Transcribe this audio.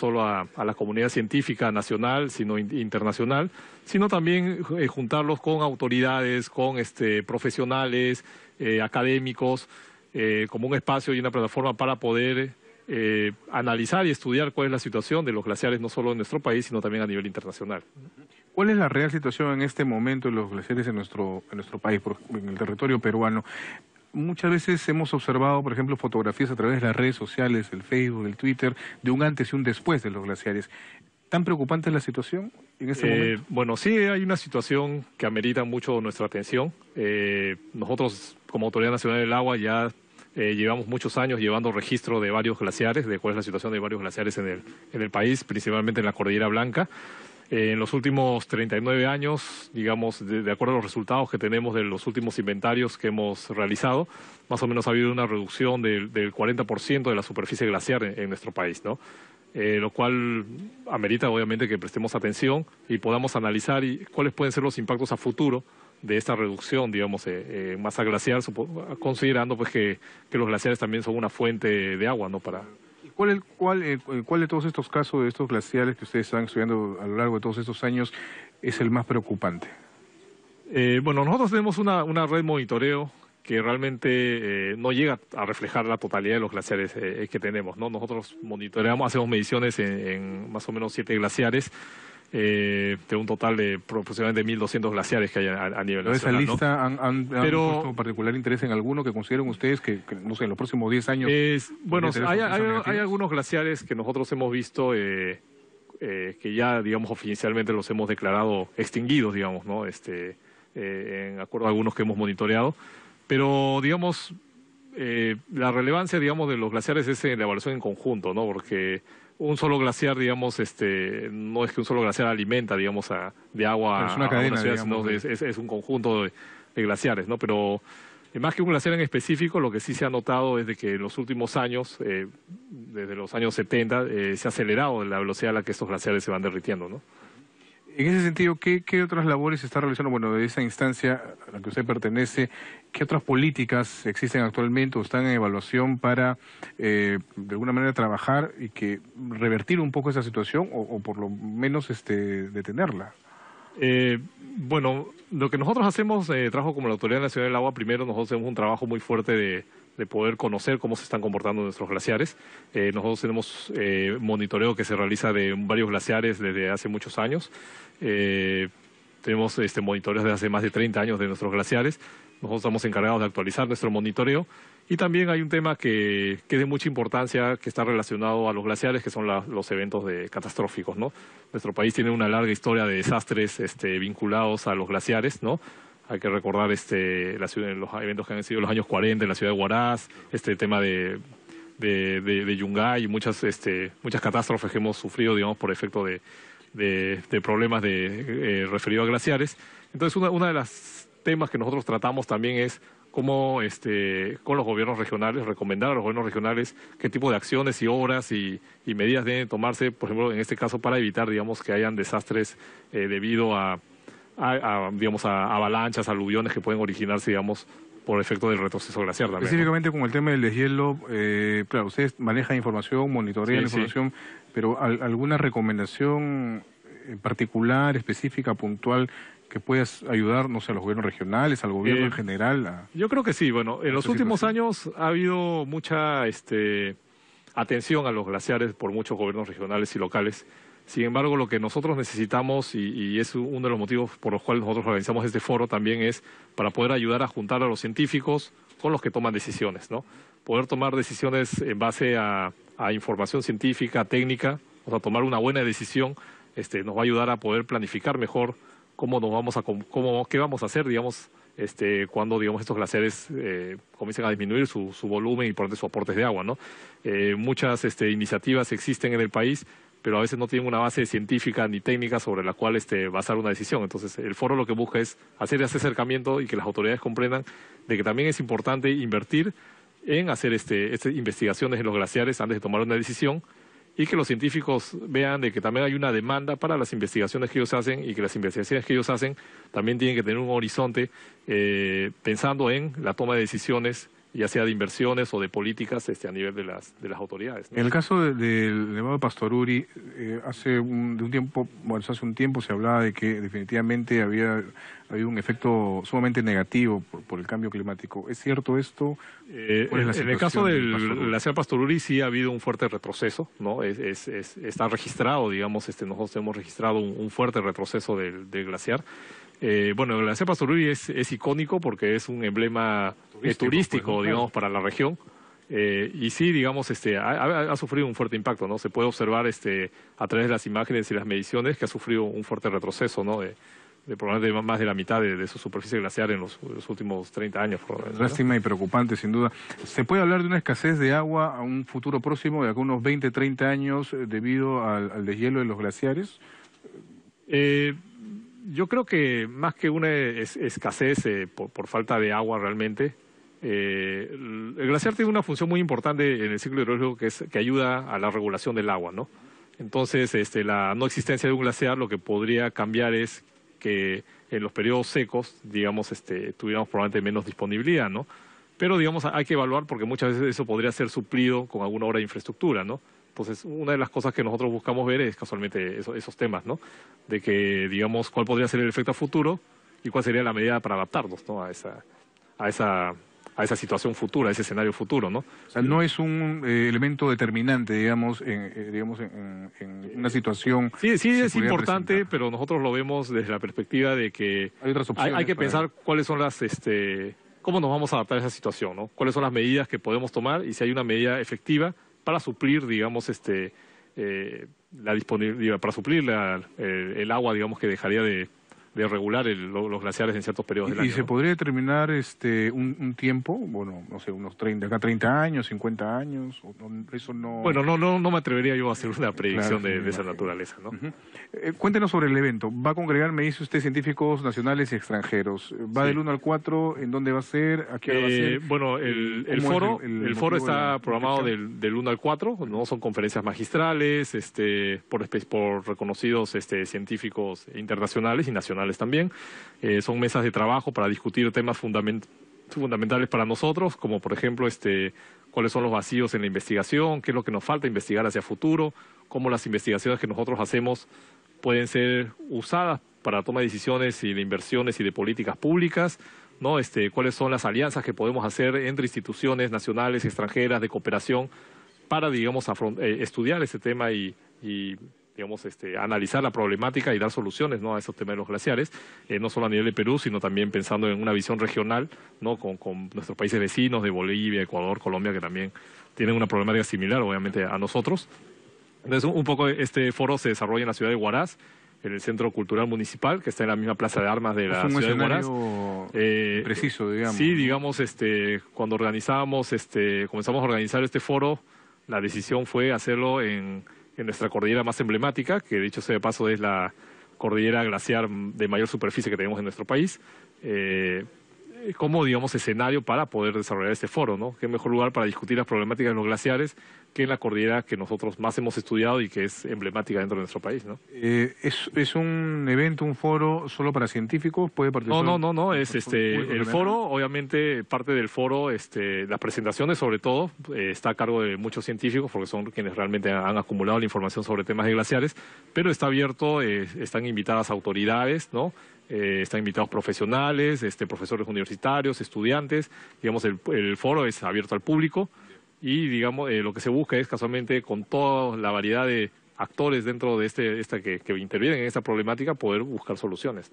solo a, la comunidad científica nacional, sino internacional, sino también eh, juntarlos con autoridades, con este, profesionales, eh, académicos, eh, como un espacio y una plataforma para poder analizar y estudiar cuál es la situación de los glaciares, no solo en nuestro país, sino también a nivel internacional. ¿Cuál es la real situación en este momento de los glaciares en nuestro, en nuestro país, en el territorio peruano? muchas veces hemos observado, por ejemplo, fotografías a través de las redes sociales, el Facebook, el Twitter, de un antes y un después de los glaciares. ¿Tan preocupante es la situación en este eh, momento? Bueno, sí hay una situación que amerita mucho nuestra atención. Eh, nosotros, como Autoridad Nacional del Agua, ya eh, llevamos muchos años llevando registro de varios glaciares, de cuál es la situación de varios glaciares en el país, principalmente en la Cordillera Blanca en los últimos 39 años, digamos, de, acuerdo a los resultados que tenemos de los últimos inventarios que hemos realizado, más o menos ha habido una reducción del, 40% de la superficie glaciar en, nuestro país, ¿no? Eh, lo cual amerita obviamente que prestemos atención y podamos analizar cuáles pueden ser los impactos a futuro de esta reducción, digamos, eh, eh, en masa glacial, considerando pues que, que los glaciares también son una fuente de agua, ¿no? Para, eh, eh, ¿Cuál, de todos estos casos, de estos glaciares que ustedes están estudiando a lo largo de todos estos años, es el más preocupante? Eh, bueno, nosotros tenemos una, red de monitoreo que realmente no llega a reflejar la totalidad de los glaciares que tenemos. ¿no? Nosotros monitoreamos, hacemos mediciones en, en, más o menos siete glaciares eh, de un total de aproximadamente 1.200 glaciares que hay a, nivel nacional. ¿Esa lista han, Pero, puesto particular interés en alguno que consideren ustedes que, no sé, en los próximos 10 años? bueno, hay, algunos glaciares que nosotros hemos visto eh, eh, que ya, digamos, oficialmente los hemos declarado extinguidos, digamos, ¿no? Este, en acuerdo a algunos que hemos monitoreado. Pero, digamos, eh, la relevancia, digamos, de los glaciares es eh, la evaluación en conjunto, ¿no? Porque un solo glaciar, digamos, este, no es que un solo glaciar alimenta, digamos, a, de agua es una a cadena, ciudad, es, es, un conjunto de, glaciares, ¿no? Pero eh, más que un glaciar en específico, lo que sí se ha notado es que en los últimos años, eh, desde los años 70, se ha acelerado la velocidad a la que estos glaciares se van derritiendo, ¿no? En ese sentido, ¿qué, otras labores está realizando, bueno, de esa instancia a la que usted pertenece, qué otras políticas existen actualmente o están en evaluación para, eh, de alguna manera, trabajar y que revertir un poco esa situación o, por lo menos este, detenerla? Eh, bueno, lo que nosotros hacemos, eh, trabajo como la Autoridad Nacional del Agua, primero nosotros hacemos un trabajo muy fuerte de de poder conocer cómo se están comportando nuestros glaciares. Eh, nosotros tenemos eh, monitoreo que se realiza de varios glaciares desde hace muchos años. Eh, tenemos este, monitoreos desde hace más de 30 años de nuestros glaciares. Nosotros estamos encargados de actualizar nuestro monitoreo. Y también hay un tema que, que es de mucha importancia, que está relacionado a los glaciares, que son los eventos de, catastróficos. ¿no? Nuestro país tiene una larga historia de desastres este, vinculados a los glaciares. ¿no? Hay que recordar este, la ciudad, los eventos que han sido los años 40 en la ciudad de Huaraz, este tema de, de, Yungay muchas, este, muchas catástrofes que hemos sufrido, digamos, por efecto de, problemas de, eh, referidos a glaciares. Entonces, uno una de los temas que nosotros tratamos también es cómo este, con los gobiernos regionales, recomendar a los gobiernos regionales qué tipo de acciones y obras y, medidas deben tomarse, por ejemplo, en este caso, para evitar, digamos, que hayan desastres eh, debido a a, digamos, avalanchas, aluviones que pueden originarse, digamos, por efecto del retroceso glaciar también. Específicamente con el tema del deshielo, eh, claro, ustedes manejan información, monitorean información, pero ¿alguna recomendación en particular, específica, puntual, que puedas no sé, a los gobiernos regionales, al gobierno en eh, general? Yo creo que sí, bueno, en los últimos años ha habido mucha este, atención a los glaciares por muchos gobiernos regionales y locales sin embargo, lo que nosotros necesitamos, y, es uno de los motivos por los cuales nosotros organizamos este foro también, es para poder ayudar a juntar a los científicos con los que toman decisiones, ¿no? Poder tomar decisiones en base a, información científica, técnica, o sea, tomar una buena decisión este, nos va a ayudar a poder planificar mejor cómo nos vamos a, cómo, qué vamos a hacer, digamos, este, cuando digamos, estos glaciares eh, comiencen a disminuir su, volumen y por ende sus aportes de agua. ¿no? Eh, muchas este, iniciativas existen en el país pero a veces no tienen una base científica ni técnica sobre la cual este, basar una decisión. Entonces, el foro lo que busca es hacer ese acercamiento y que las autoridades comprendan de que también es importante invertir en hacer este, este, investigaciones en los glaciares antes de tomar una decisión y que los científicos vean de que también hay una demanda para las investigaciones que ellos hacen y que las investigaciones que ellos hacen también tienen que tener un horizonte eh, pensando en la toma de decisiones ya sea de inversiones o de políticas este, a nivel de las, de las autoridades. En el caso del de, Pastoruri, eh, hace un, de un tiempo, bueno, hace un tiempo se hablaba de que definitivamente había habido un efecto sumamente negativo por, el cambio climático. ¿Es cierto esto? Eh, en el caso del glaciar Pastoruri sí ha habido un fuerte retroceso, ¿no? Es, está registrado, digamos, este, nosotros hemos registrado un, fuerte retroceso del, del glaciar. Eh, bueno, la cepa sururi es, icónico porque es un emblema eh, turístico, pues, digamos, para la región. Eh, y sí, digamos, este, ha, sufrido un fuerte impacto, ¿no? Se puede observar este, a través de las imágenes y las mediciones que ha sufrido un fuerte retroceso, ¿no? De, de probablemente más de la mitad de, su superficie glaciar en los, últimos 30 años. Lástima y preocupante, sin duda. ¿Se puede hablar de una escasez de agua a un futuro próximo, de acá unos 20, 30 años, debido al, al deshielo de los glaciares? Eh, yo creo que más que una escasez eh, por, falta de agua realmente, eh, el glaciar tiene una función muy importante en el ciclo hidrológico que, es, que ayuda a la regulación del agua, ¿no? Entonces, este, la no existencia de un glaciar lo que podría cambiar es que en los periodos secos, digamos, este, tuviéramos probablemente menos disponibilidad, ¿no? Pero, digamos, hay que evaluar porque muchas veces eso podría ser suplido con alguna obra de infraestructura, ¿no? Entonces, pues, una de las cosas que nosotros buscamos ver es casualmente esos temas, ¿no? De que, digamos, cuál podría ser el efecto futuro y cuál sería la medida para adaptarnos, A esa, a esa, a esa situación futura, a ese escenario futuro, ¿no? O sea, no es un eh, elemento determinante, digamos, en, eh, digamos, en, una eh, situación. Sí, sí es importante, pero nosotros lo vemos desde la perspectiva de que hay, hay, que pensar cuáles son las, este, cómo nos vamos a adaptar a esa situación, ¿no? Cuáles son las medidas que podemos tomar y si hay una medida efectiva para suplir, digamos, este, eh, la disponibilidad, para suplir la, eh, el agua, digamos, que dejaría de, de regular los glaciares en ciertos periodos del año. ¿Y se podría determinar este, un, tiempo? Bueno, no sé, unos 30, acá 30 años, 50 años, eso no... Bueno, no, no, no me atrevería yo a hacer una predicción de, esa naturaleza, eh, cuéntenos sobre el evento. Va a congregar, me dice usted, científicos nacionales y extranjeros. ¿Va del 1 al 4? ¿En dónde va a ser? ¿A qué hora va a eh, ser? bueno, el, foro, el, foro está programado del, del, 1 al 4, ¿no? Son conferencias magistrales, este, por, por reconocidos este, científicos internacionales y nacionales también. Eh, son mesas de trabajo para discutir temas fundamentales para nosotros, como por ejemplo este, cuáles son los vacíos en la investigación, qué es lo que nos falta investigar hacia futuro, cómo las investigaciones que nosotros hacemos pueden ser usadas para toma de decisiones y de inversiones y de políticas públicas, este, cuáles son las alianzas que podemos hacer entre instituciones nacionales, extranjeras, de cooperación, para, digamos, eh, estudiar ese tema y digamos, este, analizar la problemática y dar soluciones ¿no? a esos temas de los glaciares, eh, no solo a nivel de Perú, sino también pensando en una visión regional ¿no? con, nuestros países vecinos de Bolivia, Ecuador, Colombia, que también tienen una problemática similar, obviamente, a nosotros. Entonces, un poco este foro se desarrolla en la ciudad de Huaraz, en el Centro Cultural Municipal, que está en la misma plaza de armas de la ciudad de Huaraz. Eh, preciso, digamos. Sí, digamos, este, cuando organizamos, este, comenzamos a organizar este foro, la decisión fue hacerlo en en nuestra cordillera más emblemática, que dicho sea de paso es la cordillera glaciar de mayor superficie que tenemos en nuestro país, eh, eh, como, digamos, escenario para poder desarrollar este foro, ¿no? ¿Qué mejor lugar para discutir las problemáticas de los glaciares que es la cordillera que nosotros más hemos estudiado y que es emblemática dentro de nuestro país, ¿no? Eh, ¿es, un evento, un foro solo para científicos? ¿Puede participar? No, no, no, no. es este, el foro, obviamente parte del foro, este, las presentaciones sobre todo, eh, está a cargo de muchos científicos porque son quienes realmente han acumulado la información sobre temas de glaciares, pero está abierto, eh, están invitadas autoridades, ¿no? están invitados profesionales, este, profesores universitarios, estudiantes. Digamos, el, foro es abierto al público y digamos eh, lo que se busca es casualmente con toda la variedad de actores dentro de este, esta que, que intervienen en esta problemática poder buscar soluciones.